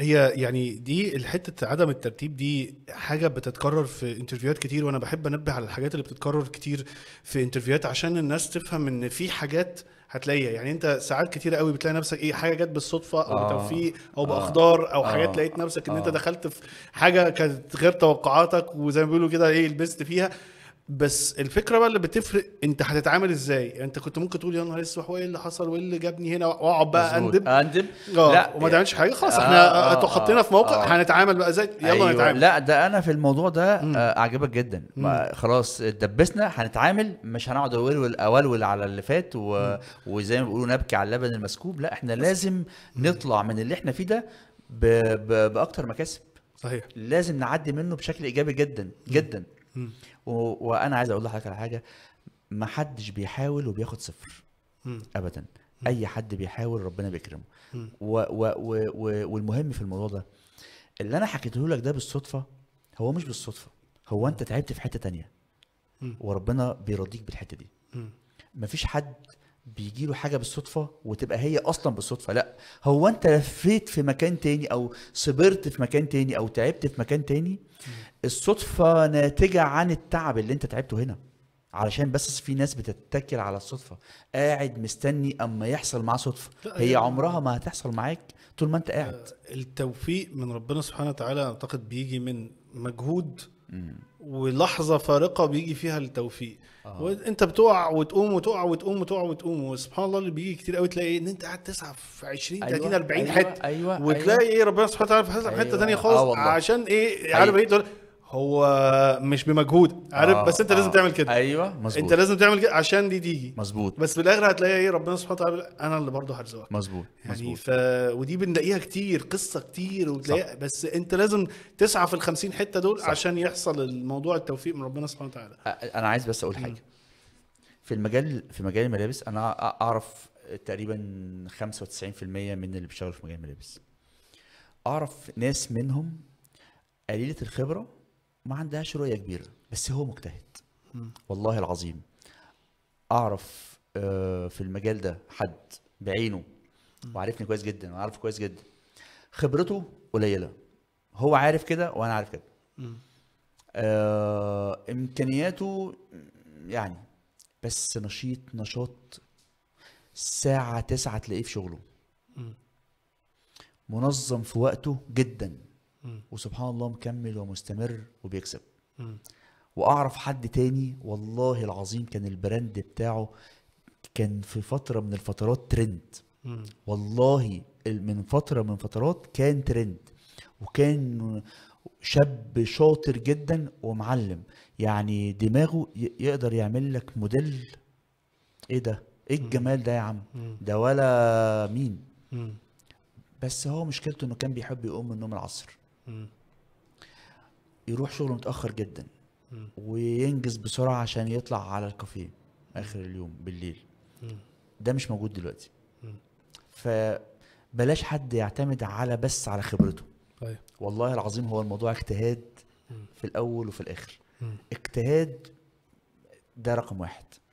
هي يعني دي الحتة عدم الترتيب دي حاجة بتتكرر في انترفيوهات كتير وانا بحب انبه على الحاجات اللي بتتكرر كتير في انترفيوهات عشان الناس تفهم ان في حاجات هتلاقيها يعني انت ساعات كتير قوي بتلاقي نفسك ايه حاجه جت بالصدفه او آه بتوفيق او آه. باخضار او آه حاجات لقيت نفسك ان آه انت دخلت في حاجه كانت غير توقعاتك وزي ما بيقولوا كده ايه لبست فيها بس الفكره بقى اللي بتفرق انت هتتعامل ازاي يعني انت كنت ممكن تقول يا نهار اسود وايه اللي حصل وايه اللي جابني هنا واقعد بقى اندب اندب آه، لا وما تعملش حاجه خلاص آه، احنا آه، حطينا في موقع هنتعامل بقى ازاي يلا أيوة نتعامل لا ده انا في الموضوع ده اعجبك جدا ما خلاص اتدبسنا هنتعامل مش هنقعد اولول على اللي فات و... وزي ما بيقولوا نبكي على اللبن المسكوب لا احنا لازم نطلع من اللي احنا فيه ده ب... ب... باكتر مكاسب صحيح لازم نعدي منه بشكل ايجابي جدا جدا مم. و... وانا عايز اقول لحضرتك على حاجه ما حدش بيحاول وبياخد صفر م. ابدا م. اي حد بيحاول ربنا بيكرمه و... و... و... و... والمهم في الموضوع ده اللي انا حكيته لك ده بالصدفه هو مش بالصدفه هو انت تعبت في حته تانية وربنا بيرضيك بالحته دي مفيش حد بيجي له حاجه بالصدفه وتبقى هي اصلا بالصدفه لا هو انت لفيت في مكان تاني او صبرت في مكان تاني او تعبت في مكان تاني الصدفه ناتجه عن التعب اللي انت تعبته هنا علشان بس في ناس بتتكل على الصدفه قاعد مستني اما يحصل معاه صدفه هي يعني عمرها ما هتحصل معاك طول ما انت قاعد آه، التوفيق من ربنا سبحانه وتعالى اعتقد بيجي من مجهود ولحظه فارقه بيجي فيها التوفيق آه. وانت بتقع وتقوم وتقع وتقوم وتقع وتقوم وسبحان الله اللي بيجي كتير قوي تلاقي ان انت قاعد تسعى في 20 أيوة 30 40 أيوة حته أيوة, أيوة. وتلاقي أيوة ايه ربنا سبحانه وتعالى في حته ثانيه أيوة. خالص آه عشان ايه أيوة. عارف ايه هو مش بمجهود عارف آه بس انت آه لازم تعمل كده ايوه مظبوط انت لازم تعمل كده عشان دي تيجي مظبوط بس في الاخر هتلاقي ايه ربنا سبحانه وتعالى انا اللي برضه هرزقك مظبوط يعني ف ودي بنلاقيها كتير قصه كتير وتلاقيها بس انت لازم تسعى في ال 50 حته دول صح. عشان يحصل الموضوع التوفيق من ربنا سبحانه وتعالى انا عايز بس اقول حاجه في المجال في مجال الملابس انا اعرف تقريبا 95% من اللي بيشتغلوا في مجال الملابس اعرف ناس منهم قليله الخبره ما عندهاش رؤيه كبيره بس هو مجتهد والله العظيم اعرف آه، في المجال ده حد بعينه وعارفني كويس جدا وعارف كويس جدا خبرته قليله هو عارف كده وانا عارف كده آه امكانياته يعني بس نشيط نشاط ساعة تسعة تلاقيه في شغله منظم في وقته جدا وسبحان الله مكمل ومستمر وبيكسب واعرف حد تاني والله العظيم كان البراند بتاعه كان في فتره من الفترات ترند والله من فتره من فترات كان ترند وكان شاب شاطر جدا ومعلم يعني دماغه يقدر يعمل لك موديل ايه ده ايه الجمال ده يا عم ده ولا مين بس هو مشكلته انه كان بيحب يقوم من نوم العصر يروح شغله متاخر جدا وينجز بسرعه عشان يطلع على الكافيه اخر اليوم بالليل ده مش موجود دلوقتي فبلاش حد يعتمد على بس على خبرته طيب. والله العظيم هو الموضوع اجتهاد في الاول وفي الاخر اجتهاد ده رقم واحد